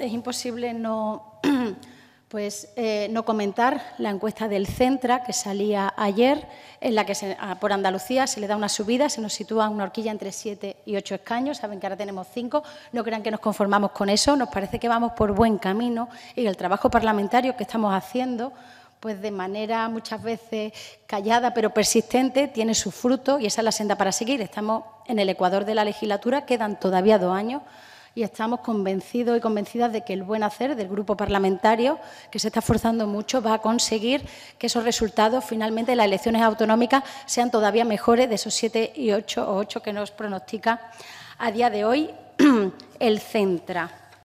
es imposible no, pues, eh, no comentar la encuesta del Centra que salía ayer, en la que por Andalucía se le da una subida, se nos sitúa una horquilla entre siete y ocho escaños, saben que ahora tenemos cinco, no crean que nos conformamos con eso, nos parece que vamos por buen camino y el trabajo parlamentario que estamos haciendo pues de manera muchas veces callada pero persistente, tiene su fruto y esa es la senda para seguir. Estamos en el Ecuador de la legislatura, quedan todavía dos años y estamos convencidos y convencidas de que el buen hacer del grupo parlamentario, que se está esforzando mucho, va a conseguir que esos resultados finalmente de las elecciones autonómicas sean todavía mejores de esos siete y ocho o ocho que nos pronostica a día de hoy el Centra.